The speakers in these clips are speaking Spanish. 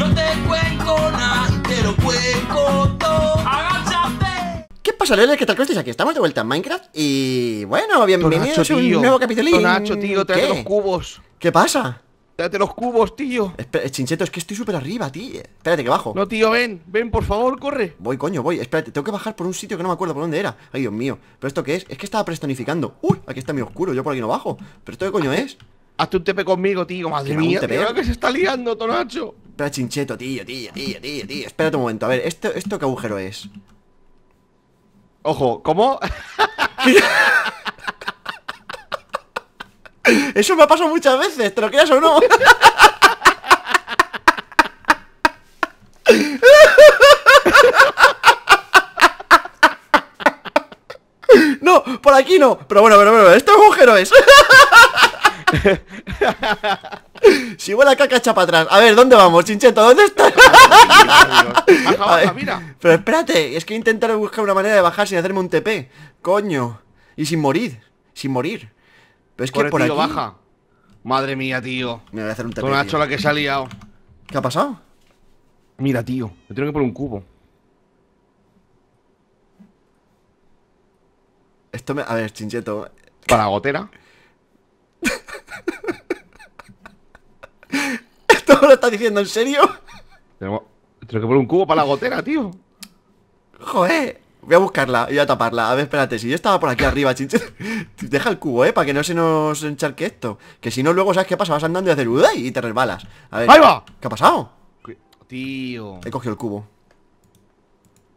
No te cuento nada, te lo cuento todo. ¡Agáchate! ¿Qué pasa, Lele? ¿Qué tal? que Aquí estamos de vuelta en Minecraft y bueno, bienvenidos Nacho, a un nuevo capítulo. Nacho, tío, trae los cubos. ¿Qué pasa? Tráete los cubos, tío. Espera, eh, chincheto, es que estoy súper arriba, tío. Espérate, que bajo. No, tío, ven, ven, por favor, corre. Voy, coño, voy. Espérate, tengo que bajar por un sitio que no me acuerdo por dónde era. Ay, Dios mío. ¿Pero esto qué es? Es que estaba prestonificando. Uy, aquí está mi oscuro, yo por aquí no bajo. ¿Pero esto qué coño es? Hazte un tepe conmigo, tío, madre mía. ¿qué que se está liando, Tonacho chincheto, tío, tío, tío, tío, tío. Espérate un momento, a ver, ¿esto, esto qué agujero es? Ojo, ¿cómo? Eso me ha pasado muchas veces, ¿te lo creas o no? No, por aquí no. Pero bueno, pero bueno, este agujero es. Si vuela caca, echa para atrás. A ver, ¿dónde vamos, Chincheto? ¿Dónde estás? baja, baja, mira. Pero espérate, es que intentar buscar una manera de bajar sin hacerme un TP. Coño. Y sin morir. Sin morir. Pero es que por, aquí... baja. Madre mía, tío. Me voy a hacer un TP. Con la chola que se ha liado. ¿Qué ha pasado? Mira, tío. Me tengo que poner un cubo. Esto me... A ver, Chincheto. ¿Para la gotera? No lo estás diciendo en serio? Tengo, que poner un cubo para la gotera, tío. Joder. Voy a buscarla, voy a taparla. A ver, espérate, si yo estaba por aquí arriba, chinche. Deja el cubo, eh, para que no se nos encharque esto. Que si no, luego, ¿sabes qué pasa? Vas andando y haces y te resbalas. A ver. ¿Qué ha pasado? Tío. He cogido el cubo.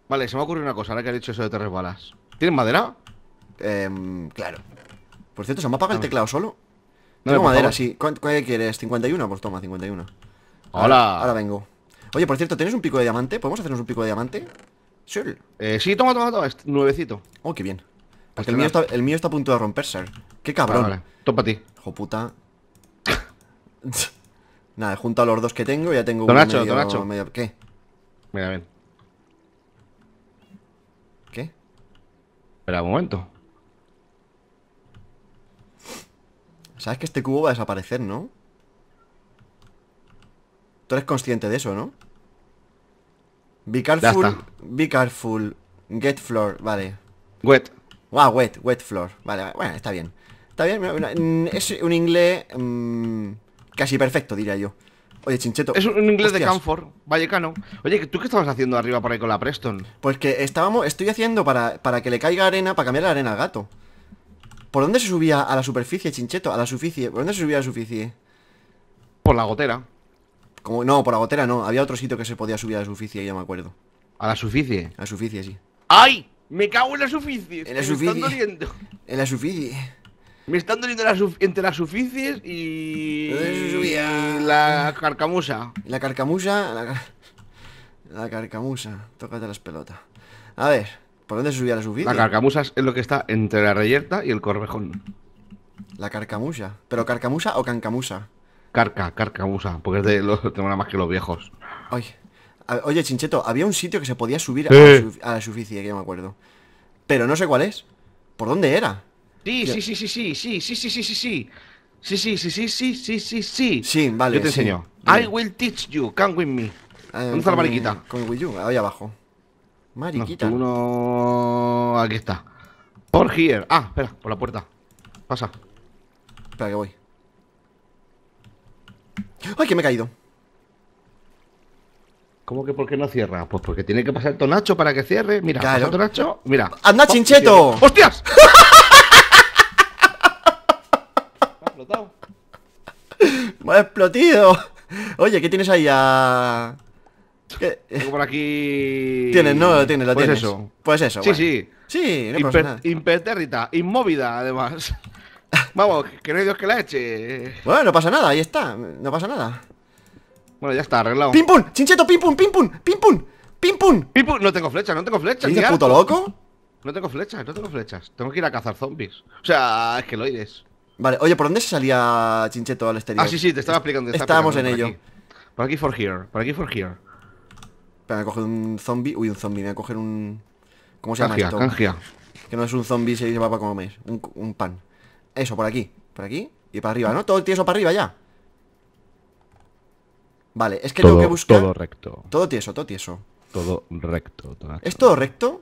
Vale, se me ha ocurrido una cosa, ahora que has dicho eso de te resbalas. ¿Tienes madera? Eh, claro. Por cierto, ¿se me apaga el teclado solo? Tengo madera, sí. ¿Cuál, quieres? ¿51? Pues toma, 51. ¡Hola! Ahora, vengo. Oye, por cierto, ¿tienes un pico de diamante? ¿Podemos hacernos un pico de diamante? Sí. Eh, sí, toma, toma, toma. Este nuevecito. Oh, qué bien. Este Porque el mío, está, a punto de romperse. ¡Qué cabrón! Toma vale. ti. Hijo puta. Nada, junto a los dos que tengo, ya tengo un medio, medio... ¿Qué? Mira, bien. ¿Qué? Espera un momento. Sabes que este cubo va a desaparecer, ¿no? Tú eres consciente de eso, ¿no? Be careful, be careful, get floor, vale Wet Ah, wet, wet floor, vale, vale. bueno, está bien Está bien, mm, es un inglés mm, casi perfecto, diría yo Oye, Chincheto Es un inglés de Camford, vallecano Oye, ¿tú qué estabas haciendo arriba por ahí con la Preston? Pues que estábamos, estoy haciendo para, para que le caiga arena, para cambiar la arena al gato ¿Por dónde se subía a la superficie, Chincheto? A la superficie. ¿Por dónde se subía a la superficie? Por la gotera. Como, no, por la gotera no. Había otro sitio que se podía subir a la superficie, ya me acuerdo. ¿A la superficie? A la superficie, sí. ¡Ay! Me cago en la superficie. Me están doliendo. En la superficie. Me están doliendo la entre las superficies y... ¿Dónde se subía? La carcamusa... La, carcamusa la carcamusa. Tócate las pelotas. A ver. ¿Por dónde se subía la suficiente? La carcamusa es lo que está entre la reyerta y el corvejón. La carcamusa. ¿Pero carcamusa o cancamusa? Carca, carcamusa, porque es de los tengo más que los viejos. Oye, Chincheto, había un sitio que se podía subir a, la superficie, que yo me acuerdo. Pero no sé cuál es. ¿Por dónde era? Sí, sí, sí, sí, sí, sí, sí, sí, sí, sí, sí. Sí, sí, sí, sí, sí, sí, sí, sí. Sí, vale. Yo te enseño. I will teach you. Come with me. mariquita? Con, el Wii ahí abajo. Mariquita. Uno Aquí está. Por here. Ah, espera, por la puerta. Pasa. Espera, que voy. ¡Ay, que me he caído! ¿Cómo que por qué no cierra? Pues porque tiene que pasar Tonacho para que cierre. Mira, claro. Tonacho. Mira. ¡Anda, oh, chincheto! ¡Hostias! me ha explotado. Me ha explotado. Oye, ¿qué tienes ahí a. Eh, eh. por aquí. Tienes, no lo tienes, pues lo tienes. Eso. Pues eso. Sí, sí. Sí, no nada. Impertérrita, inmóvida, además. Vamos, que no hay Dios que la eche. Bueno, no pasa nada, ahí está. No pasa nada. Bueno, ya está, arreglado. ¡Pim pum! ¡Chincheto, pim pum, pim pum! ¡Pim pum! No tengo flechas, no tengo flechas. ¿Qué puto loco? No tengo flechas, no tengo flechas. Tengo que ir a cazar zombies. O sea, es que lo eres. Vale, oye, ¿por dónde se salía Chincheto al exterior? Ah, sí, sí, te estaba explicando. Estábamos en ello. Por aquí, for here. Por aquí, for here. Me a coger un zombie. Uy, un zombie. Me a coger un. ¿Cómo se llama cangia, Que no es un zombie, se lleva para comer. Un, un pan. Eso, por aquí. Por aquí y para arriba, ¿no? Todo tieso para arriba ya. Vale, es que todo, que buscar. Todo recto. Todo tieso, todo tieso. Todo recto. Todo ¿Es todo recto?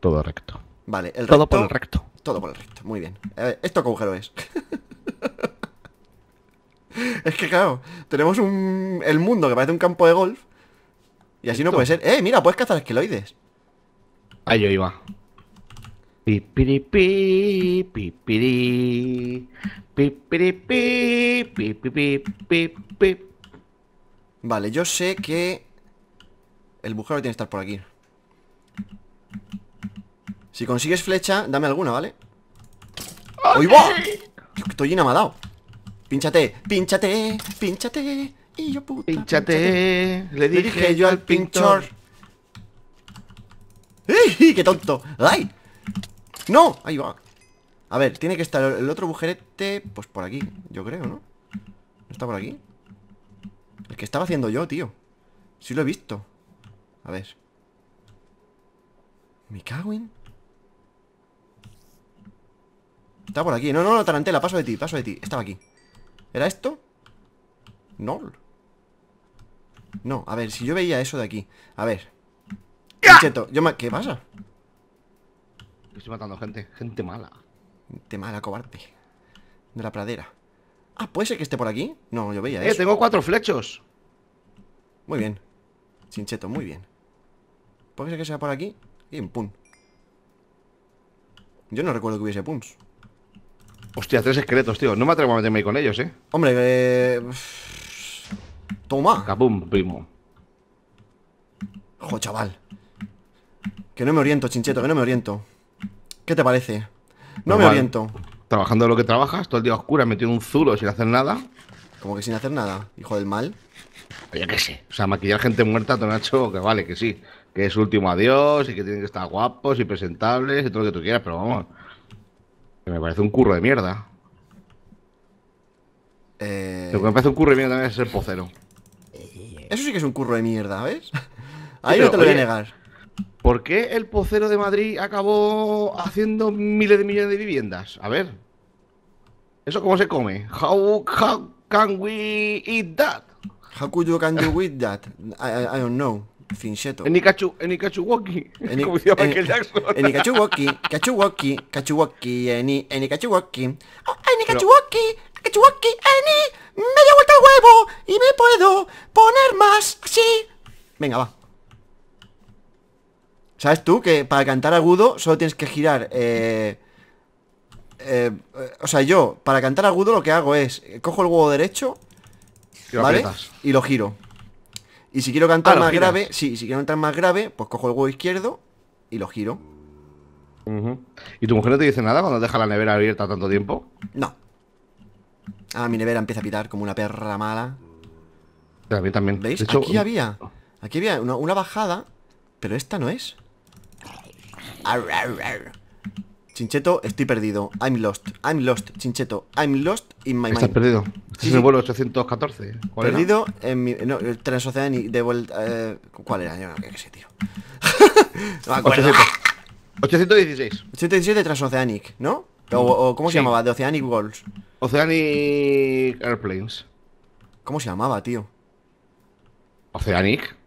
Todo recto. Vale, el Todo por el recto. Todo por el recto, muy bien. ¿Esto qué agujero es? es que claro, tenemos un. El mundo que parece un campo de golf. Y así no puede ser. ¡Eh, mira! Puedes cazar esqueloides. Ahí yo iba. Pipiripi, pipiri, pipiripi, Vale, yo sé que el bujero tiene que estar por aquí. Si consigues flecha, dame alguna, ¿vale? va! ¡Estoy me ¡Pínchate! ¡Pínchate! ¡Pínchate! Pinchate, le dije, yo al pinchor. ¡Ey! ¡Qué tonto! ¡Ay! ¡No! Ahí va. A ver, tiene que estar el otro bujerete, pues por aquí, yo creo, ¿no? ¿No está por aquí? El que estaba haciendo yo, tío. Sí lo he visto. A ver. ¿Me cago Está por aquí. No, no, no, Tarantela, paso de ti, paso de ti. Estaba aquí. ¿Era esto? No. No, a ver, si yo veía eso de aquí A ver Cheto, yo ¿Qué pasa? Estoy matando gente, gente mala Gente mala, cobarde De la pradera Ah, ¿puede ser que esté por aquí? No, yo veía eh, tengo cuatro flechos Muy bien Chincheto, muy bien ¿Puede ser que sea por aquí? Y un pun Yo no recuerdo que hubiese puns Hostia, tres esqueletos, tío No me atrevo a meterme ahí con ellos, eh Hombre, eh... Toma. Capum, primo. ¡Ojo, chaval. Que no me oriento, chincheto, que no me oriento. ¿Qué te parece? No pues me oriento. Trabajando lo que trabajas, todo el día oscura, metido un zulo sin hacer nada. Como que sin hacer nada, hijo del mal. Oye, qué sé. O sea, maquillar gente muerta, Tonacho, que vale, que sí. Que es último adiós y que tienen que estar guapos y presentables y todo lo que tú quieras, pero vamos. Que me parece un curro de mierda. Eh... Lo que me parece un curro de mierda también es ser pocero. Eso sí que es un curro de mierda, ¿ves? Ahí no te lo voy a negar. ¿Por qué el pocero de Madrid acabó haciendo miles de millones de viviendas? A ver. ¿Eso cómo se come? How, how can we eat that? How could you can do eat that? I, don't know. Fincheto. Enikachu, cachu Eni, como decía Michael Jackson. waki. Oh, En Eni, Enikachuwoki. Cachu Kachuwoki, Eni. Me he vuelta el huevo y me puedo Venga, va ¿Sabes tú que para cantar agudo solo tienes que girar? Eh, eh, o sea, yo, para cantar agudo lo que hago es eh, Cojo el huevo derecho y ¿Vale? Y lo giro Y si quiero cantar ah, más grave Sí, si quiero cantar más grave Pues cojo el huevo izquierdo Y lo giro ¿Y tu mujer no te dice nada cuando deja la nevera abierta tanto tiempo? No Ah, mi nevera empieza a pitar como una perra mala. También, también. ¿Veis? Aquí había. Aquí había una, una bajada Pero esta no es Chincheto, estoy perdido I'm lost, I'm lost, Chincheto I'm lost in my mind Estás perdido Este sí. es el vuelo 814 ¿Cuál Perdido en mi... No, el transoceanic de vuelta... Eh, ¿Cuál era? Yo no sé, tío No me acuerdo 816 817 transoceanic, ¿no? O, ¿cómo se llamaba? De Oceanic Worlds Oceanic Airplanes ¿Cómo se llamaba, tío? Oceanic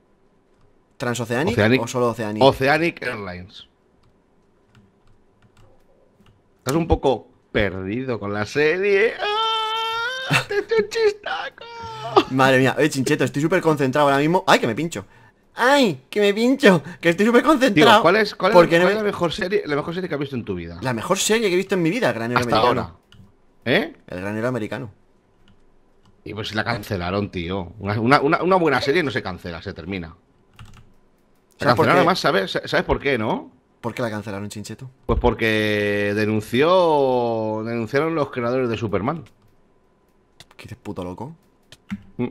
¿Transoceanic o solo Oceanic? Oceanic Airlines. Estás un poco perdido con la serie. ¡Ah! ¡Te chistaco! Madre mía, oye, chincheto, estoy súper concentrado ahora mismo. ¡Ay, que me pincho! ¡Ay! ¡Que me pincho! ¡Que estoy súper concentrado! ¿Cuál es, la, mejor serie, mejor serie que has visto en tu vida? La mejor serie que he visto en mi vida, Granero Hasta Americano. ¿Eh? El Granero Americano. Y pues la cancelaron, tío. una buena serie no se cancela, se termina. ¿sabes? por qué, no? ¿Por qué la cancelaron, Chincheto? Pues porque denunció. denunciaron los creadores de Superman. ¿Qué puto loco? Mm.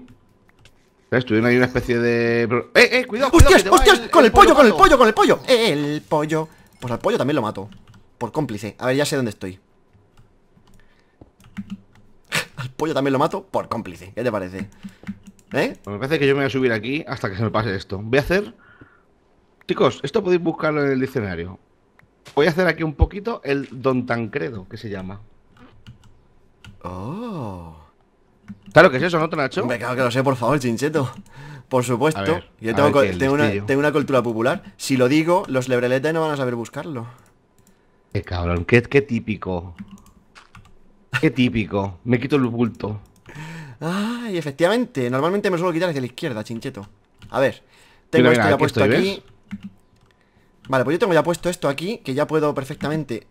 ¿Sabes? Estuvieron ahí una especie de. ¡Eh, eh! ¡Cuidado! ¡Hostias! Cuidado, ¡Con el, pollo, con el pollo, con el pollo! ¡Eh, ¡El pollo! Pues al pollo también lo mato. Por cómplice. A ver, ya sé dónde estoy. al pollo también lo mato por cómplice. ¿Qué te parece? ¿Eh? Pues me parece que yo me voy a subir aquí hasta que se me pase esto. Voy a hacer Chicos, esto podéis buscarlo en el diccionario. Voy a hacer aquí un poquito el Don Tancredo, que se llama. Oh. Claro que es eso, ¿no, Tonacho? Me cago que lo sé, por favor, chincheto. Por supuesto. yo tengo, una, cultura popular. Si lo digo, los lebreletes no van a saber buscarlo. Qué cabrón, qué, típico. Qué típico. Me quito el bulto. Ay, efectivamente. Normalmente me suelo quitar hacia la izquierda, chincheto. A ver, tengo esto ya puesto aquí. Vale, pues yo tengo ya puesto esto aquí, que ya puedo perfectamente...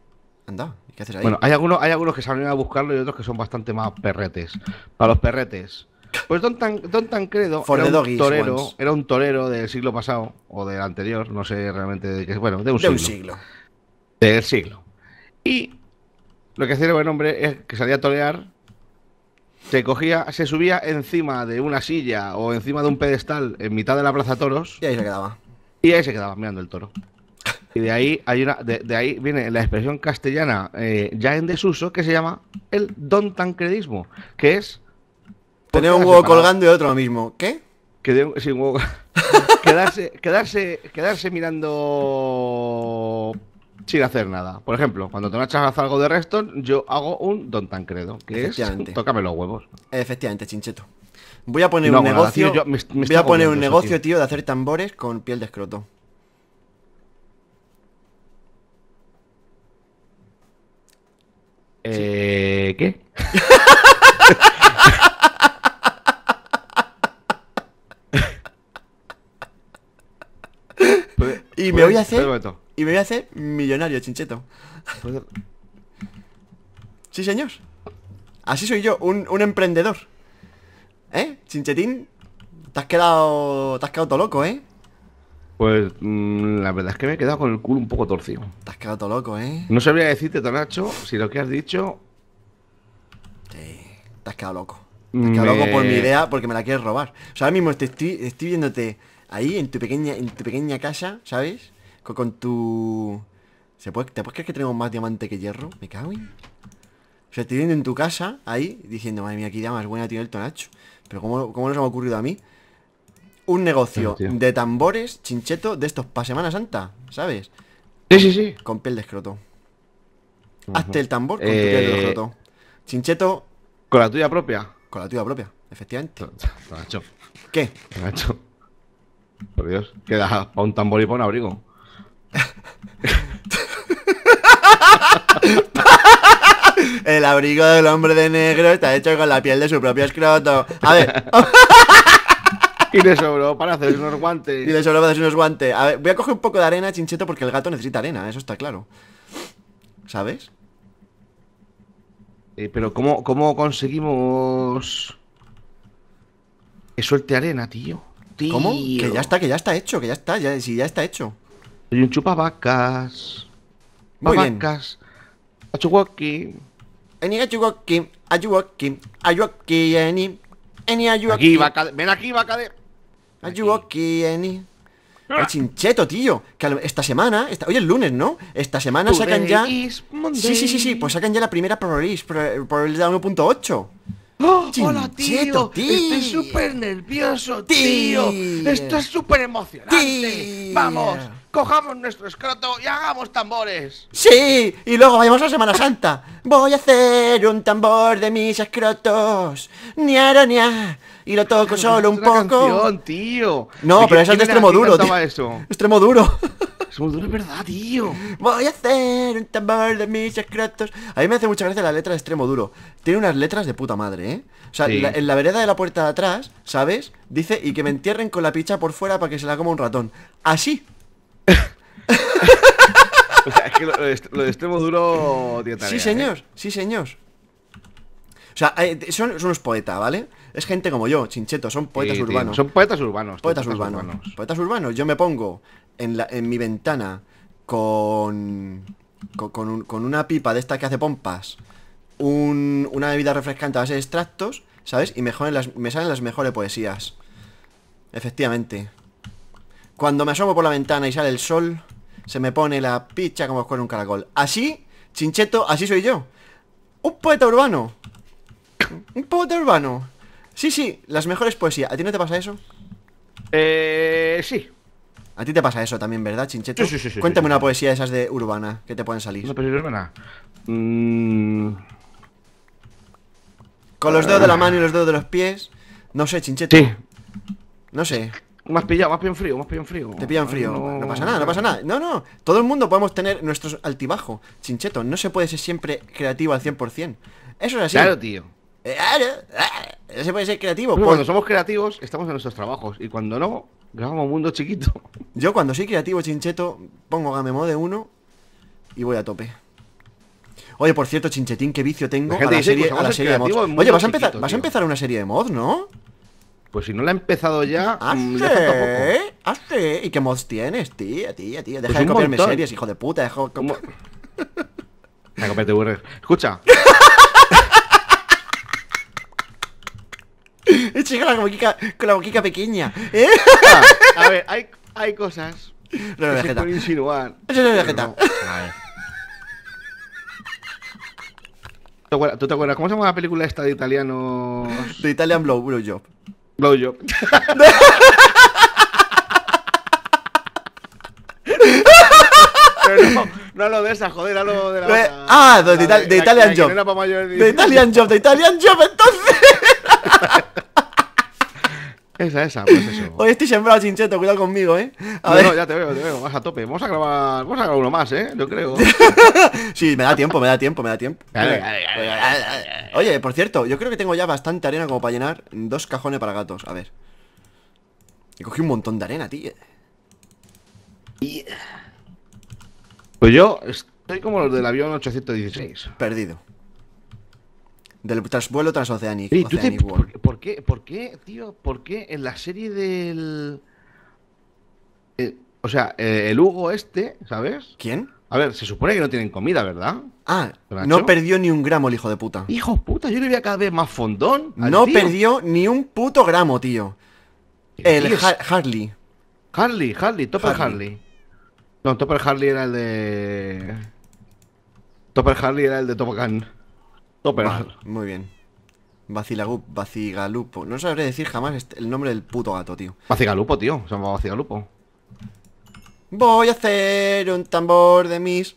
Anda, ¿qué haces ahí? Bueno, hay algunos, hay algunos que salen a buscarlo y otros que son bastante más perretes. Para los perretes. Pues Don, Tan, Don Tancredo era un, torero, era un torero del siglo pasado o del anterior, no sé realmente de qué. Bueno, de un de siglo. Un siglo. Del siglo. Y lo que hacía el buen hombre es que salía a torear, se cogía, se subía encima de una silla o encima de un pedestal en mitad de la plaza toros. Y ahí se quedaba. Y ahí se quedaba mirando el toro. Y de ahí, hay una, de, ahí viene la expresión castellana eh, ya en desuso que se llama el don tancredismo, que es... Tener un huevo colgando y otro lo mismo. ¿Qué? Que quedarse, quedarse, quedarse mirando sin hacer nada. Por ejemplo, cuando te echas algo de resto yo hago un Don Tancredo, que es tócame los huevos. Efectivamente, chincheto. Voy a poner un negocio. voy a poner un negocio, tío. de hacer tambores con piel de escroto. Eh, ¿Qué? y me voy a hacer. Y me voy a hacer millonario, chincheto. Sí, señor. Así soy yo, un, un, emprendedor. ¿Eh? Chinchetín, te has quedado. Te has quedado todo loco, ¿eh? Pues mm, la verdad es que me he quedado con el culo un poco torcido. Te has quedado todo loco, ¿eh? No sabría decirte, Tonacho, si lo que has dicho. Sí, te has quedado loco. Te has quedado loco por mi idea porque me la quieres robar. O sea, ahora mismo estoy, viéndote ahí en tu pequeña, en tu pequeña casa, ¿sabes? Con, tu. ¿Se puede, ¿Te puedes creer que tenemos más diamante que hierro? Me cago en. O sea, estoy viendo en tu casa, ahí, diciendo, madre mía, qué idea más buena tiene el Tonacho. Pero ¿cómo, cómo nos ha ocurrido a mí? un negocio de tambores, chincheto, de estos para Semana Santa, ¿sabes? Sí, sí, sí. Con piel de escroto. Hazte el tambor con tu eh, piel de escroto. Chincheto. Con la tuya propia. Con la tuya propia, efectivamente. hecho ¿Qué? hecho Por Dios, queda para un tambor y para un abrigo. el abrigo del hombre de negro está hecho con la piel de su propio escroto. A ver. y le sobró para hacer unos guantes. Y le sobró para hacer unos guantes. A ver, voy a coger un poco de arena, chincheto, porque el gato necesita arena, eso está claro. ¿Sabes? Eh, pero ¿cómo, ¿cómo conseguimos que suelte arena, tío? ¿Cómo? Que ya está, que ya está hecho, que ya está, ya, si ya está hecho. Soy un chupavacas. Muy Babacas. bien. Achuwaki. Eni achuwaki, achuwaki, achuwaki, eni, eni achuwaki. Aquí, vaca de, ven aquí, vaca de... Are you okay, chincheto, tío. Que esta semana, esta, hoy es lunes, ¿no? Esta semana sacan ya. Sí, sí, sí, sí. Pues sacan ya la primera Pro Release, 1.8. Oh, hola tío, estoy súper nervioso, tío. tío. Esto es súper emocionante. Vamos, cojamos nuestro escroto y hagamos tambores. Sí, y luego vayamos a Semana Santa. Voy a hacer un tambor de mis escrotos. Niara, niara y lo toco solo un poco. tío. No, pero eso es de extremo duro, Eso? Extremo duro. Extremo duro es verdad, tío. Voy a hacer un tambor de mis secretos. A mí me hace mucha gracia la letra de extremo duro. Tiene unas letras de puta madre, ¿eh? O sea, en la vereda de la puerta de atrás, ¿sabes? Dice, y que me entierren con la picha por fuera para que se la coma un ratón. Así. o sea, es que lo, de extremo duro Sí, ¿eh? señor. Sí, señor. O sea, eh, son, son unos poetas, ¿vale? Es gente como yo, chincheto, son poetas urbanos. son poetas urbanos. Poetas, urbanos. Poetas urbanos. Yo me pongo en, mi ventana con, con, una pipa de esta que hace pompas, una bebida refrescante a base de extractos, ¿sabes? Y me salen las mejores poesías. Efectivamente. Cuando me asomo por la ventana y sale el sol, se me pone la picha como con un caracol. Así, chincheto, así soy yo. Un poeta urbano. Un poeta urbano. Sí, sí, las mejores poesías. ¿A ti no te pasa eso? Eh. Sí. A ti te pasa eso también, ¿verdad, Chincheto? Sí, sí, sí. Cuéntame una poesía de esas de urbana que te pueden salir. poesía urbana. Mm. Con los dedos de la mano y los dedos de los pies. No sé, Chincheto. Sí. No sé. Más pillado, más pillado en frío, más pillado en frío. Te en frío. No... pasa nada, no pasa nada. No, no. Todo el mundo podemos tener nuestros altibajos. Chincheto, no se puede ser siempre creativo al 100%. Eso es así. Claro, tío. Claro, se puede ser creativo. Pues... Cuando somos creativos, estamos en nuestros trabajos. Y cuando no, grabamos un mundo chiquito. Yo cuando soy creativo, chincheto, pongo Gamemode 1 y voy a tope. Oye, por cierto, chinchetín, qué vicio tengo pues, a la serie, de mods. Oye, vas a, empezar, vas a empezar una serie de mods, ¿no? Pues si no la he empezado ya, hace, mm, hace. ¿Y qué mods tienes, Tía tía tío? Pues deja de copiarme series, hijo de puta, deja de copiar. Escucha, chica con la boquita, con la boquica pequeña. ¿eh? Ah, a ver, hay, hay cosas no, no se insinuar. Eso no es la no. A ver. ¿Tú te, acuerdas, ¿Tú te acuerdas? ¿Cómo se llama la película esta de italianos? De Italian Blow, Blowjob. Blowjob. Pero no, no lo de esa, joder, hablo de la. Eh, ah, de, Italian Job. de Italian Job, de Italian Job, entonces. Esa, esa, pues eso. Hoy estoy sembrado, chincheto, cuidado conmigo, ¿eh? A ver. ya te veo, te veo, vas a tope. Vamos a grabar, vamos a grabar uno más, ¿eh? Yo creo. sí, me da tiempo, me da tiempo, me da tiempo. Oye, por cierto, yo creo que tengo ya bastante arena como para llenar dos cajones para gatos. A ver. He cogido un montón de arena, tío. Pues yo estoy como los del avión 816. Perdido. Del trasvuelo transoceánico. ¿Por, qué, ¿Por qué, tío? ¿Por qué en la serie del. Eh, o sea, eh, el Hugo este, ¿sabes? ¿Quién? A ver, se supone que no tienen comida, ¿verdad? Ah, no perdió ni un gramo el hijo de puta. Hijo de puta, yo le veía cada vez más fondón. No perdió ni un puto gramo, tío. El Harley. Harley, Harley, Topper Harley. Harley. No, Topper Harley era el de. Topper Harley era el de Top Gun muy bien. Vacilagup, vacigalupo. No sabré decir jamás el nombre del puto gato, tío. Vacigalupo, tío. Se llama vacigalupo. Voy a hacer un tambor de mis...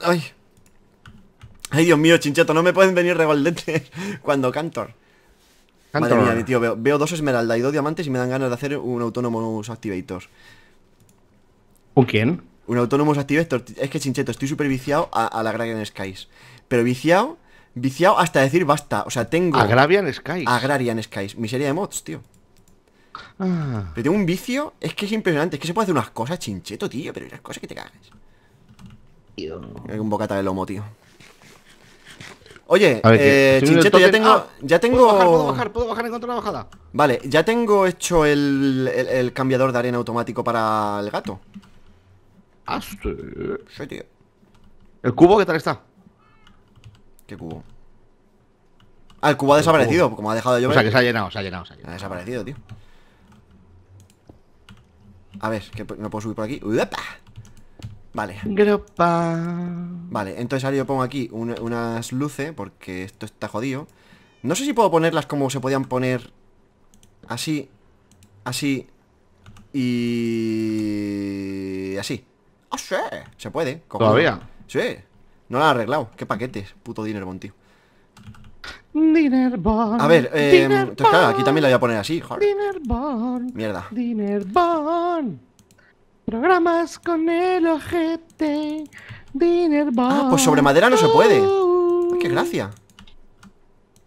Ay. Ay, Dios mío, chincheto. No me pueden venir revoldetes cuando cantor. Cantor. tío. Veo, dos esmeraldas y dos diamantes y me dan ganas de hacer un Autonomous Activator. ¿Un quién? Un Autonomous Activator. Es que, chincheto, estoy super viciado a, la la Dragon Skies. Pero viciado viciado hasta decir basta. O sea, tengo. Agrarian Skies. Agrarian Skies. Miseria de mods, tío. Ah. Pero tengo un vicio. Es que es impresionante. Es que se puede hacer unas cosas chincheto, tío. Pero las cosas que te cagas. Tío. Hay un bocata de lomo, tío. Oye, eh, Chincheto, ya tengo. Ah, ya tengo. ¿puedo bajar, puedo bajar, en contra de la bajada. Vale, ya tengo hecho el, el, cambiador de arena automático para el gato. Ah, tío. ¿El cubo qué tal está? ¿Qué cubo? Ah, el cubo ha desaparecido, como ha dejado de llover. O sea, que se ha llenado, se ha llenado, se ha llenado. Ha desaparecido, tío. A ver, que no puedo subir por aquí. Vale. Gropa. Vale, entonces ahora yo pongo aquí unas luces, porque esto está jodido. No sé si puedo ponerlas como se podían poner así, así y así. ¡Ah, ¡Oh, Se puede. ¿Todavía? Sí. No la ha arreglado. Qué paquetes. Puto Dinnerbone, tío. Dinerbon A ver, eh, claro, aquí también la voy a poner así. Joder. Mierda. Programas con el ojete. Ah, pues sobre madera no se puede. qué gracia.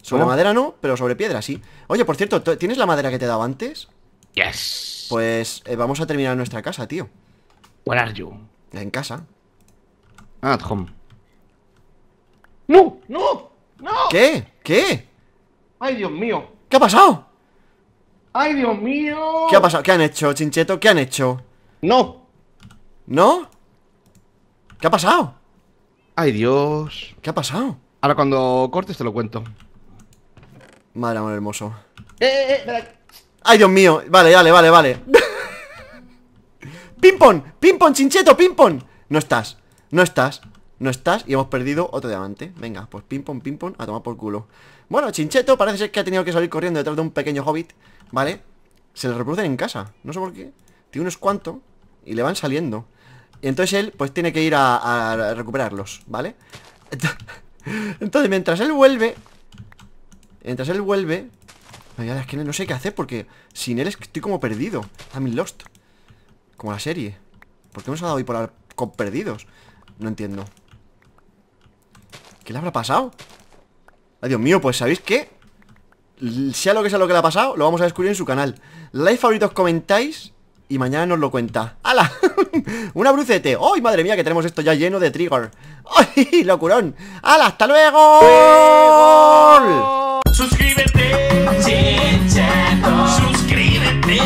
Sobre madera no, pero sobre piedra sí. Oye, por cierto, ¿tienes la madera que te daba antes? Yes. Pues eh, vamos a terminar nuestra casa, tío. Where are you? En casa. At home. ¡No! ¡No! ¡No! ¿Qué? ¿Qué? ¡Ay, Dios mío! ¿Qué ha pasado? ¡Ay, Dios mío! ¿Qué ha pasado? ¿Qué han hecho, Chincheto? ¿Qué han hecho? ¡No! ¿No? ¿Qué ha pasado? ¡Ay, Dios! ¿Qué ha pasado? Ahora cuando cortes te lo cuento. Madre amor hermoso. ¡Eh, eh, eh! ¡Ay, Dios mío! Vale, vale, vale, vale. ¡Pimpon! ¡Pimpon, Chincheto! ¡Pimpon! No estás. No estás. No estás y hemos perdido otro diamante Venga, pues ping pong, pim, a tomar por culo Bueno, Chincheto parece ser que ha tenido que salir corriendo detrás de un pequeño hobbit ¿Vale? Se le reproducen en casa, no sé por qué Tiene unos cuantos y le van saliendo Y entonces él, pues tiene que ir a, recuperarlos, ¿vale? Entonces, mientras él vuelve Mientras él vuelve es que no sé qué hacer porque sin él estoy como perdido I'm lost Como la serie ¿Por qué hemos dado hoy por con perdidos? No entiendo ¿Qué le habrá pasado? Ay, Dios mío, pues ¿sabéis qué? Sea lo que sea lo que le ha pasado, lo vamos a descubrir en su canal Like, favoritos, comentáis Y mañana nos lo cuenta ¡Hala! ¡Una brucete! ¡Ay, madre mía, que tenemos esto ya lleno de trigger! ¡Ay, locurón! ¡Hala, hasta luego! ¡Suscríbete! Suscríbete